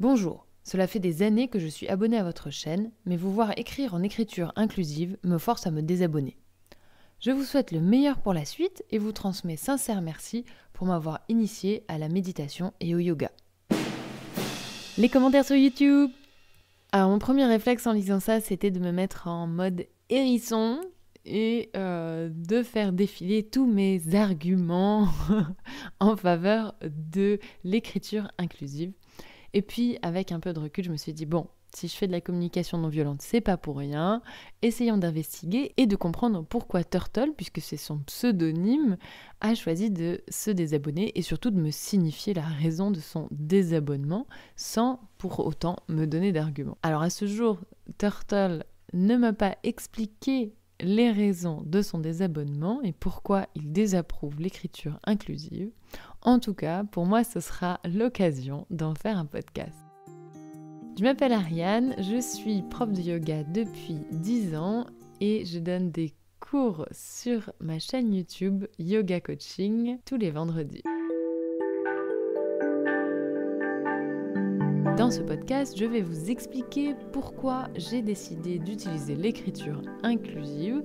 Bonjour, cela fait des années que je suis abonné à votre chaîne, mais vous voir écrire en écriture inclusive me force à me désabonner. Je vous souhaite le meilleur pour la suite et vous transmets sincère merci pour m'avoir initié à la méditation et au yoga. Les commentaires sur YouTube Alors mon premier réflexe en lisant ça, c'était de me mettre en mode hérisson et euh, de faire défiler tous mes arguments en faveur de l'écriture inclusive. Et puis, avec un peu de recul, je me suis dit, bon, si je fais de la communication non violente, c'est pas pour rien. Essayons d'investiguer et de comprendre pourquoi Turtle, puisque c'est son pseudonyme, a choisi de se désabonner et surtout de me signifier la raison de son désabonnement sans pour autant me donner d'arguments. Alors à ce jour, Turtle ne m'a pas expliqué les raisons de son désabonnement et pourquoi il désapprouve l'écriture inclusive. En tout cas, pour moi, ce sera l'occasion d'en faire un podcast. Je m'appelle Ariane, je suis prof de yoga depuis 10 ans et je donne des cours sur ma chaîne YouTube Yoga Coaching tous les vendredis. Dans ce podcast, je vais vous expliquer pourquoi j'ai décidé d'utiliser l'écriture inclusive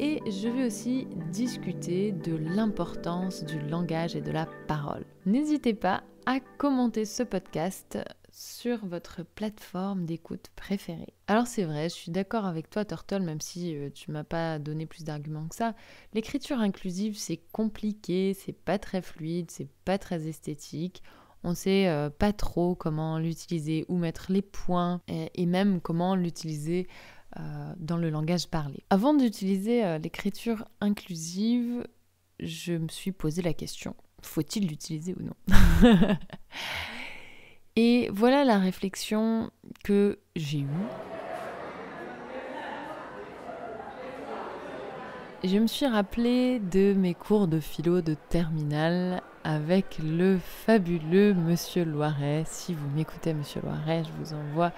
et je vais aussi discuter de l'importance du langage et de la parole. N'hésitez pas à commenter ce podcast sur votre plateforme d'écoute préférée. Alors c'est vrai, je suis d'accord avec toi Turtle, même si euh, tu m'as pas donné plus d'arguments que ça. L'écriture inclusive, c'est compliqué, c'est pas très fluide, c'est pas très esthétique. On sait euh, pas trop comment l'utiliser, où mettre les points et même comment l'utiliser euh, dans le langage parlé. Avant d'utiliser euh, l'écriture inclusive, je me suis posé la question, faut-il l'utiliser ou non Et voilà la réflexion que j'ai eue Je me suis rappelé de mes cours de philo de terminale avec le fabuleux Monsieur Loiret. Si vous m'écoutez, Monsieur Loiret, je vous envoie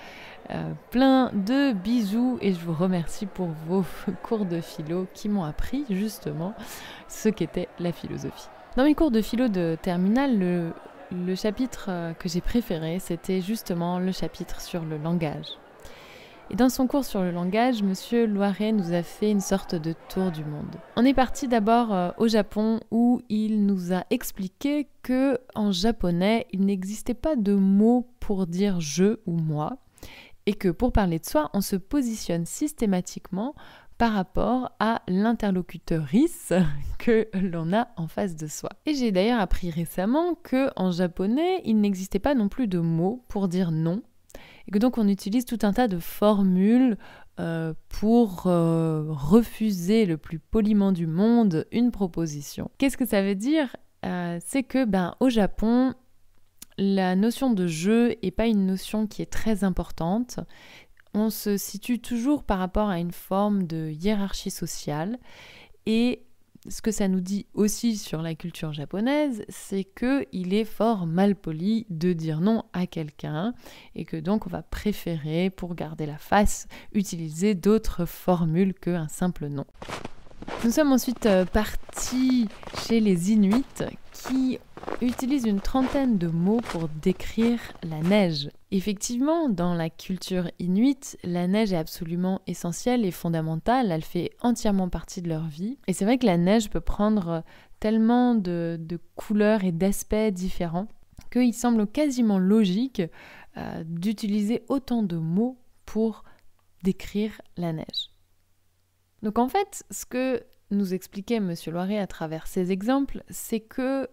euh, plein de bisous et je vous remercie pour vos cours de philo qui m'ont appris justement ce qu'était la philosophie. Dans mes cours de philo de terminale, le chapitre euh, que j'ai préféré, c'était justement le chapitre sur le langage. Et dans son cours sur le langage, Monsieur Loiret nous a fait une sorte de tour du monde. On est parti d'abord euh, au Japon où il nous a expliqué que en japonais, il n'existait pas de mot pour dire je ou moi et que pour parler de soi, on se positionne systématiquement par rapport à l'interlocuteurice que l'on a en face de soi. Et j'ai d'ailleurs appris récemment que en japonais, il n'existait pas non plus de mot pour dire non que donc on utilise tout un tas de formules euh, pour euh, refuser le plus poliment du monde une proposition. Qu'est-ce que ça veut dire euh, C'est que ben, au Japon, la notion de jeu n'est pas une notion qui est très importante. On se situe toujours par rapport à une forme de hiérarchie sociale et ce que ça nous dit aussi sur la culture japonaise, c'est que il est fort mal poli de dire non à quelqu'un et que donc on va préférer, pour garder la face, utiliser d'autres formules qu'un simple non. Nous sommes ensuite euh, partis chez les Inuits qui utilise une trentaine de mots pour décrire la neige. Effectivement, dans la culture inuite, la neige est absolument essentielle et fondamentale, elle fait entièrement partie de leur vie. Et c'est vrai que la neige peut prendre tellement de, couleurs et d'aspects différents qu'il semble quasiment logique euh, d'utiliser autant de mots pour décrire la neige. Donc en fait, ce que nous expliquait Monsieur Loiret à travers ces exemples, c'est que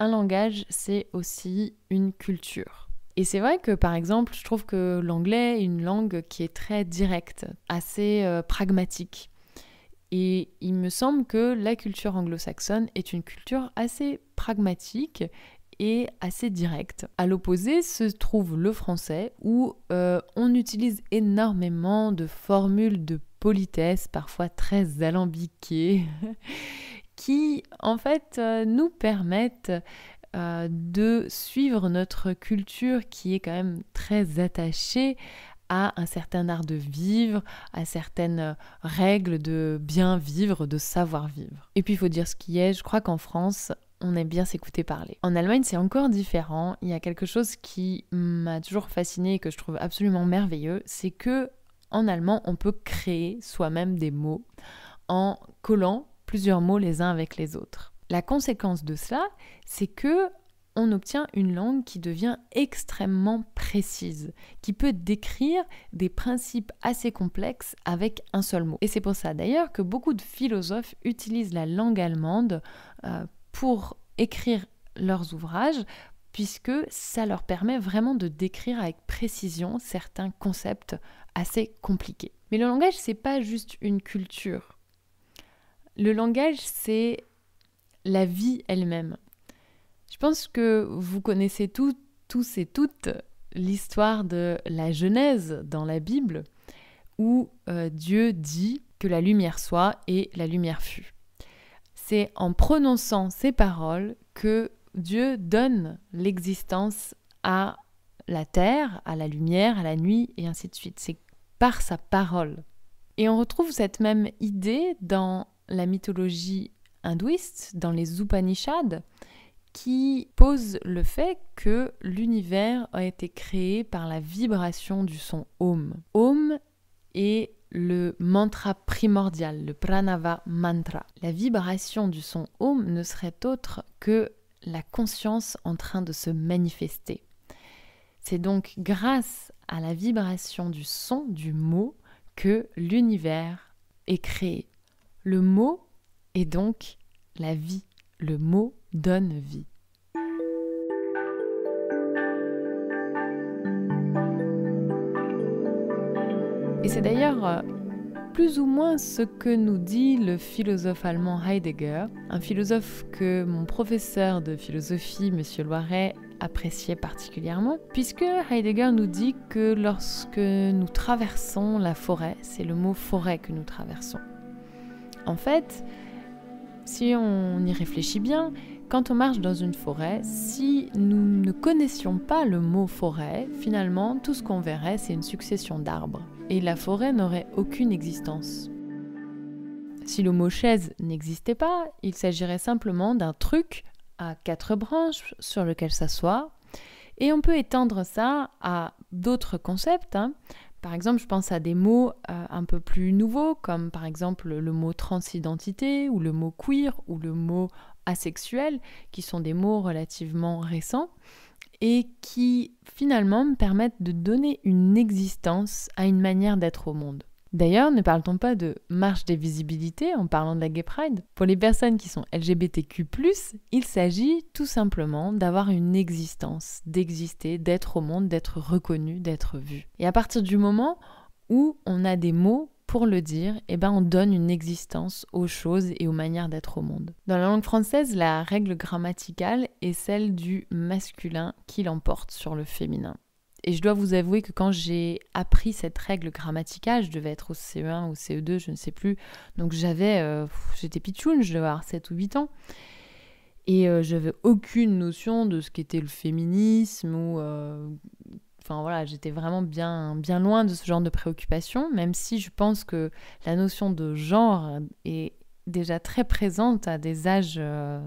un langage, c'est aussi une culture. Et c'est vrai que par exemple, je trouve que l'anglais est une langue qui est très directe, assez euh, pragmatique. Et il me semble que la culture anglo-saxonne est une culture assez pragmatique et assez direct. À l'opposé se trouve le français où euh, on utilise énormément de formules de politesse, parfois très alambiquées, qui en fait euh, nous permettent euh, de suivre notre culture qui est quand même très attachée à un certain art de vivre, à certaines règles de bien vivre, de savoir vivre. Et puis il faut dire ce qui est, je crois qu'en France, on aime bien s'écouter parler. En Allemagne, c'est encore différent. Il y a quelque chose qui m'a toujours fasciné et que je trouve absolument merveilleux, c'est que en allemand, on peut créer soi-même des mots en collant plusieurs mots les uns avec les autres. La conséquence de cela, c'est que on obtient une langue qui devient extrêmement précise, qui peut décrire des principes assez complexes avec un seul mot. Et c'est pour ça d'ailleurs que beaucoup de philosophes utilisent la langue allemande euh, pour écrire leurs ouvrages puisque ça leur permet vraiment de décrire avec précision certains concepts assez compliqués. Mais le langage, c'est pas juste une culture. Le langage, c'est la vie elle-même. Je pense que vous connaissez tous et toutes l'histoire de la Genèse dans la Bible, où euh, Dieu dit que la lumière soit et la lumière fut. C'est en prononçant ces paroles que Dieu donne l'existence à la terre, à la lumière, à la nuit, et ainsi de suite. C'est par sa parole. Et on retrouve cette même idée dans la mythologie hindouiste, dans les Upanishads, qui pose le fait que l'univers a été créé par la vibration du son Om. Om est le mantra primordial, le pranava mantra. La vibration du son Om ne serait autre que la conscience en train de se manifester. C'est donc grâce à la vibration du son du mot que l'univers est créé. Le mot est donc la vie. Le mot donne vie. Et c'est d'ailleurs euh, plus ou moins ce que nous dit le philosophe allemand Heidegger, un philosophe que mon professeur de philosophie, M. Loiret, appréciait particulièrement, puisque Heidegger nous dit que lorsque nous traversons la forêt, c'est le mot forêt que nous traversons. En fait, si on y réfléchit bien, quand on marche dans une forêt, si nous ne connaissions pas le mot forêt, finalement, tout ce qu'on verrait, c'est une succession d'arbres. Et la forêt n'aurait aucune existence. Si le mot chaise n'existait pas, il s'agirait simplement d'un truc à quatre branches sur lequel s'asseoir. Et on peut étendre ça à d'autres concepts. Hein. Par exemple, je pense à des mots euh, un peu plus nouveaux, comme par exemple le mot transidentité, ou le mot queer, ou le mot asexuels, qui sont des mots relativement récents et qui finalement me permettent de donner une existence à une manière d'être au monde. D'ailleurs, ne parle-t-on pas de marche des visibilités en parlant de la Gay Pride Pour les personnes qui sont LGBTQ, il s'agit tout simplement d'avoir une existence, d'exister, d'être au monde, d'être reconnu, d'être vu. Et à partir du moment où on a des mots pour le dire, eh ben on donne une existence aux choses et aux manières d'être au monde. Dans la langue française, la règle grammaticale est celle du masculin qui l'emporte sur le féminin. Et je dois vous avouer que quand j'ai appris cette règle grammaticale, je devais être au CE1 ou CE2, je ne sais plus, donc j'avais, euh, j'étais pitchoun, je devais avoir 7 ou 8 ans. Et je euh, j'avais aucune notion de ce qu'était le féminisme ou euh, Enfin voilà, j'étais vraiment bien, loin de ce genre de préoccupation, même si je pense que la notion de genre est déjà très présente à des âges, euh,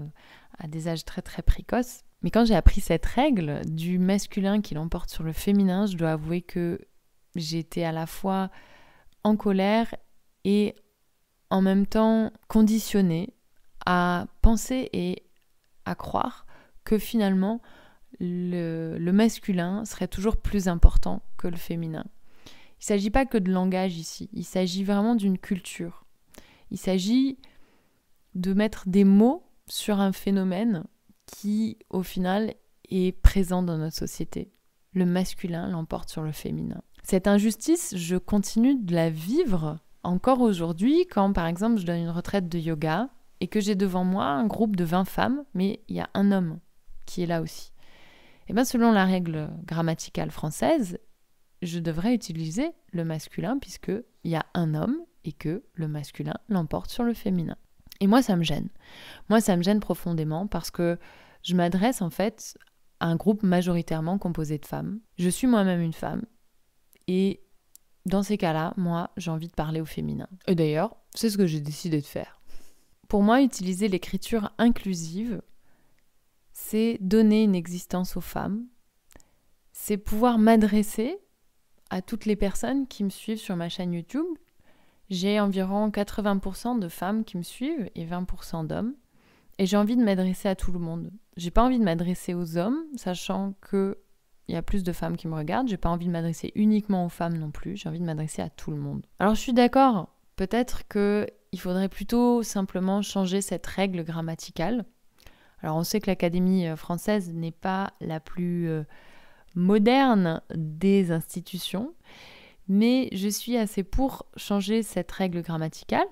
à des âges très très précoces. Mais quand j'ai appris cette règle du masculin qui l'emporte sur le féminin, je dois avouer que j'étais à la fois en colère et en même temps conditionnée à penser et à croire que finalement le, masculin serait toujours plus important que le féminin. Il ne s'agit pas que de langage ici, il s'agit vraiment d'une culture. Il s'agit de mettre des mots sur un phénomène qui, au final, est présent dans notre société. Le masculin l'emporte sur le féminin. Cette injustice, je continue de la vivre encore aujourd'hui quand, par exemple, je donne une retraite de yoga et que j'ai devant moi un groupe de 20 femmes, mais il y a un homme qui est là aussi. Eh ben, selon la règle grammaticale française, je devrais utiliser le masculin puisqu'il y a un homme et que le masculin l'emporte sur le féminin. Et moi, ça me gêne. Moi, ça me gêne profondément parce que je m'adresse en fait à un groupe majoritairement composé de femmes. Je suis moi-même une femme. Et dans ces cas-là, moi, j'ai envie de parler au féminin. Et d'ailleurs, c'est ce que j'ai décidé de faire. Pour moi, utiliser l'écriture inclusive c'est donner une existence aux femmes, c'est pouvoir m'adresser à toutes les personnes qui me suivent sur ma chaîne YouTube. J'ai environ 80% de femmes qui me suivent et 20% d'hommes. Et j'ai envie de m'adresser à tout le monde. J'ai pas envie de m'adresser aux hommes, sachant que il y a plus de femmes qui me regardent. J'ai pas envie de m'adresser uniquement aux femmes non plus. J'ai envie de m'adresser à tout le monde. Alors je suis d'accord. Peut-être que faudrait plutôt simplement changer cette règle grammaticale alors on sait que l'Académie euh, française n'est pas la plus euh, moderne des institutions, mais je suis assez pour changer cette règle grammaticale.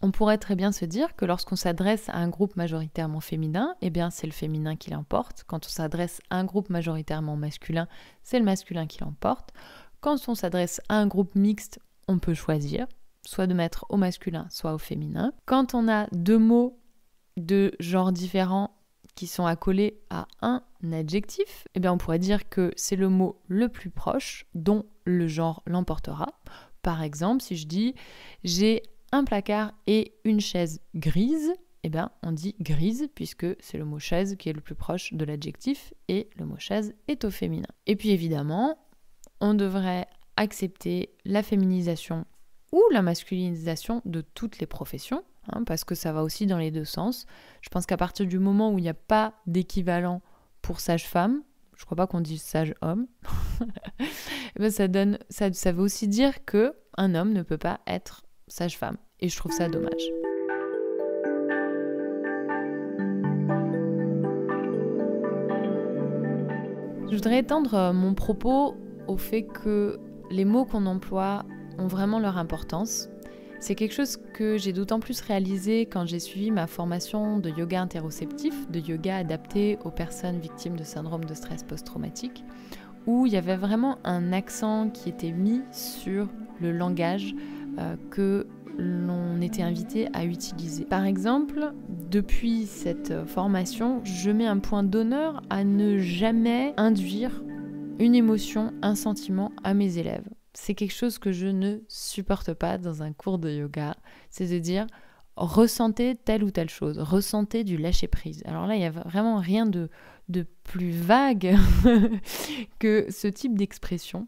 On pourrait très bien se dire que lorsqu'on s'adresse à un groupe majoritairement féminin, eh bien c'est le féminin qui l'emporte. Quand on s'adresse à un groupe majoritairement masculin, c'est le masculin qui l'emporte. Quand on s'adresse à un groupe mixte, on peut choisir, soit de mettre au masculin, soit au féminin. Quand on a deux mots de genres différents qui sont accolés à un adjectif, eh bien on pourrait dire que c'est le mot le plus proche dont le genre l'emportera. Par exemple, si je dis j'ai un placard et une chaise grise, eh bien on dit grise puisque c'est le mot chaise qui est le plus proche de l'adjectif et le mot chaise est au féminin. Et puis évidemment, on devrait accepter la féminisation ou la masculinisation de toutes les professions, Hein, parce que ça va aussi dans les deux sens. Je pense qu'à partir du moment où il n'y a pas d'équivalent pour sage-femme, je crois pas qu'on dise sage-homme, ça, veut aussi dire qu'un homme ne peut pas être sage-femme. Et je trouve ça dommage. Je voudrais étendre euh, mon propos au fait que les mots qu'on emploie ont vraiment leur importance c'est quelque chose que j'ai d'autant plus réalisé quand j'ai suivi ma formation de yoga interoceptif, de yoga adapté aux personnes victimes de syndrome de stress post-traumatique, où il y avait vraiment un accent qui était mis sur le langage euh, que l'on était invité à utiliser. Par exemple, depuis cette formation, je mets un point d'honneur à ne jamais induire une émotion, un sentiment à mes élèves c'est quelque chose que je ne supporte pas dans un cours de yoga, c'est de dire ressentez telle ou telle chose, ressentez du lâcher prise. Alors là, il n'y a vraiment rien de, plus vague que ce type d'expression.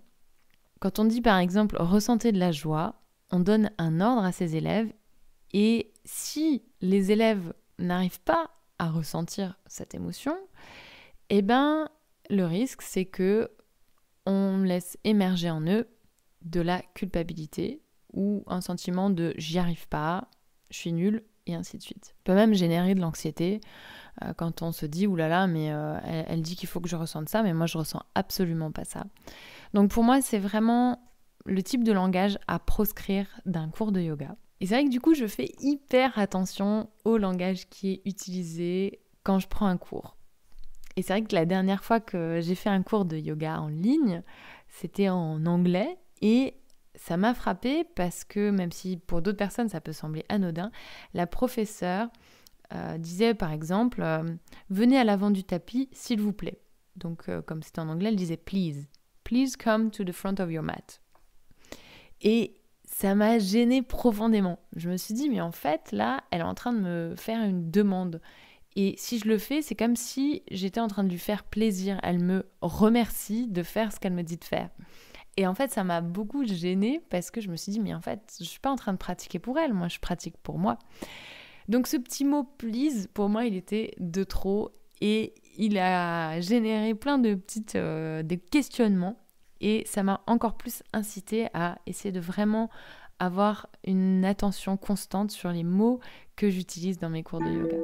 Quand on dit par exemple ressentez de la joie, on donne un ordre à ses élèves et si les élèves n'arrivent pas à ressentir cette émotion, et eh ben le risque c'est que on laisse émerger en eux de la culpabilité ou un sentiment de j'y arrive pas, je suis nul et ainsi de suite. Peut même générer de l'anxiété euh, quand on se dit oulala, mais euh, elle, elle, dit qu'il faut que je ressente ça, mais moi je ressens absolument pas ça. Donc pour moi, c'est vraiment le type de langage à proscrire d'un cours de yoga. Et c'est vrai que du coup, je fais hyper attention au langage qui est utilisé quand je prends un cours. Et c'est vrai que la dernière fois que j'ai fait un cours de yoga en ligne, c'était en anglais et ça m'a frappé parce que même si pour d'autres personnes ça peut sembler anodin, la professeure euh, disait par exemple euh, venez à l'avant du tapis s'il vous plaît. Donc euh, comme c'était en anglais, elle disait please, please come to the front of your mat. Et ça m'a gêné profondément. Je me suis dit mais en fait là, elle est en train de me faire une demande. Et si je le fais, c'est comme si j'étais en train de lui faire plaisir. Elle me remercie de faire ce qu'elle me dit de faire. Et en fait, ça m'a beaucoup gênée parce que je me suis dit, mais en fait, je suis pas en train de pratiquer pour elle, moi, je pratique pour moi. Donc ce petit mot please, pour moi, il était de trop et il a généré plein de petites euh, questionnements et ça m'a encore plus incité à essayer de vraiment avoir une attention constante sur les mots que j'utilise dans mes cours de yoga.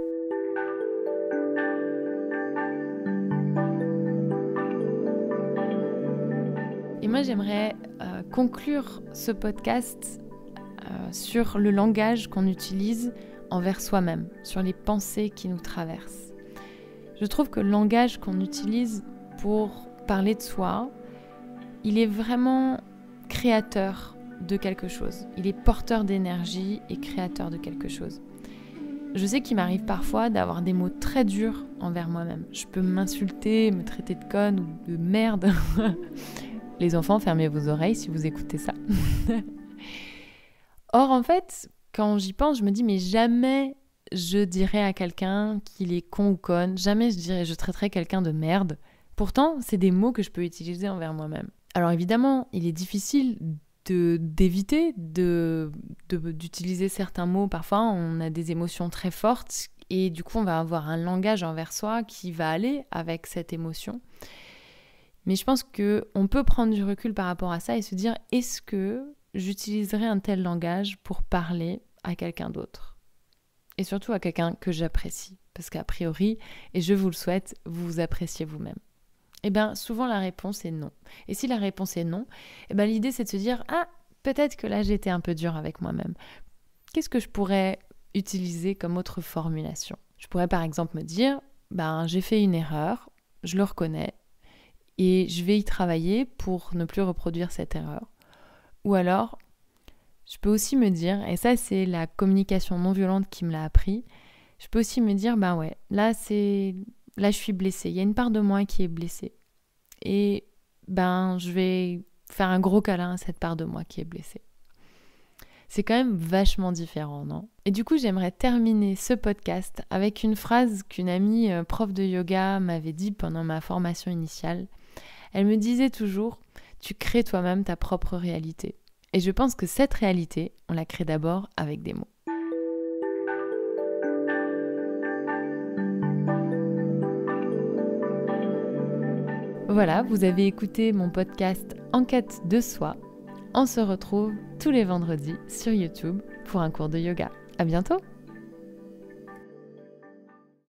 j'aimerais euh, conclure ce podcast euh, sur le langage qu'on utilise envers soi-même, sur les pensées qui nous traversent. Je trouve que le langage qu'on utilise pour parler de soi, il est vraiment créateur de quelque chose. Il est porteur d'énergie et créateur de quelque chose. Je sais qu'il m'arrive parfois d'avoir des mots très durs envers moi-même. Je peux m'insulter, me traiter de conne ou de merde. Les enfants, fermez vos oreilles si vous écoutez ça. Or, en fait, quand j'y pense, je me dis, mais jamais je dirais à quelqu'un qu'il est con ou conne, jamais je dirais, je traiterais quelqu'un de merde. Pourtant, c'est des mots que je peux utiliser envers moi-même. Alors évidemment, il est difficile d'éviter d'utiliser certains mots. Parfois, on a des émotions très fortes et du coup, on va avoir un langage envers soi qui va aller avec cette émotion. Mais je pense que on peut prendre du recul par rapport à ça et se dire est-ce que j'utiliserais un tel langage pour parler à quelqu'un d'autre Et surtout à quelqu'un que j'apprécie. Parce qu'a priori, et je vous le souhaite, vous vous appréciez vous-même. Eh bien, souvent la réponse est non. Et si la réponse est non, eh ben, l'idée c'est de se dire Ah, peut-être que là j'étais un peu dur avec moi-même. Qu'est-ce que je pourrais utiliser comme autre formulation Je pourrais par exemple me dire Ben, j'ai fait une erreur, je le reconnais, et je vais y travailler pour ne plus reproduire cette erreur. Ou alors, je peux aussi me dire, et ça c'est la communication non violente qui me l'a appris, je peux aussi me dire, bah ouais, là c'est. Là je suis blessée, il y a une part de moi qui est blessée. Et ben je vais faire un gros câlin à cette part de moi qui est blessée. C'est quand même vachement différent, non Et du coup, j'aimerais terminer ce podcast avec une phrase qu'une amie euh, prof de yoga m'avait dit pendant ma formation initiale. Elle me disait toujours, tu crées toi-même ta propre réalité. Et je pense que cette réalité, on la crée d'abord avec des mots. Voilà, vous avez écouté mon podcast Enquête de soi. On se retrouve tous les vendredis sur YouTube pour un cours de yoga. À bientôt!